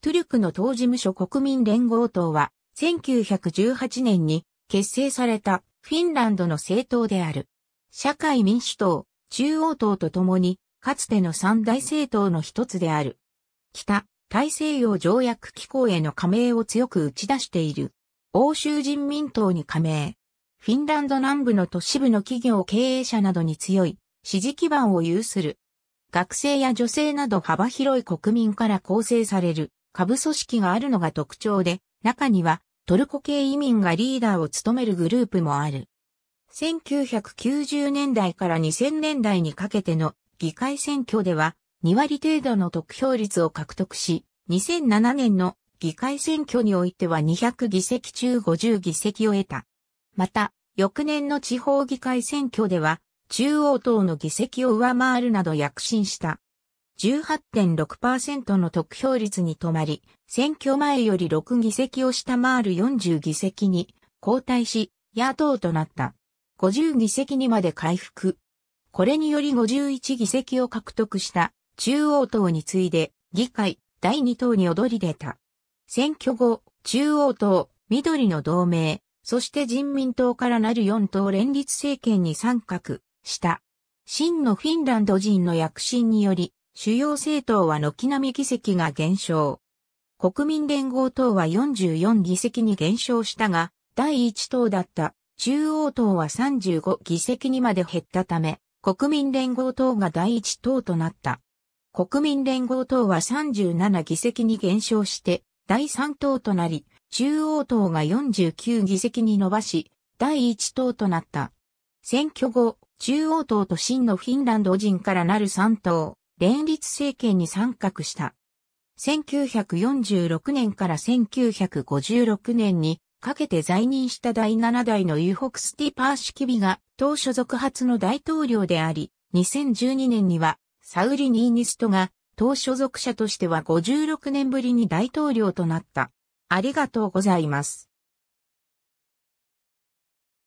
トゥルクの党事務所国民連合党は、1918年に結成されたフィンランドの政党である。社会民主党、中央党と共に、かつての三大政党の一つである。北、大西洋条約機構への加盟を強く打ち出している。欧州人民党に加盟。フィンランド南部の都市部の企業経営者などに強い、支持基盤を有する。学生や女性など幅広い国民から構成される下部組織があるのが特徴で、中にはトルコ系移民がリーダーを務めるグループもある。1990年代から2000年代にかけての議会選挙では2割程度の得票率を獲得し、2007年の議会選挙においては200議席中50議席を得た。また、翌年の地方議会選挙では中央党の議席を上回るなど躍進した。18.6%の得票率に止まり、選挙前より6議席を下回る40議席に後退し、野党となった。50議席にまで回復。これにより51議席を獲得した中央党に次いで議会第2党に躍り出た。選挙後、中央党、緑の同盟、そして人民党からなる4党連立政権に参画した。真のフィンランド人の躍進により、主要政党は軒並み議席が減少。国民連合党は44議席に減少したが、第一党だった中央党は35議席にまで減ったため、国民連合党が第一党となった。国民連合党は37議席に減少して、第三党となり、中央党が49議席に伸ばし、第一党となった。選挙後、中央党と真のフィンランド人からなる3党、連立政権に参画した。1946年から1956年にかけて在任した第7代のユーホクスティパーシキビが党所属初の大統領であり、2012年にはサウリ・ニーニストが党所属者としては56年ぶりに大統領となった。ありがとうございます。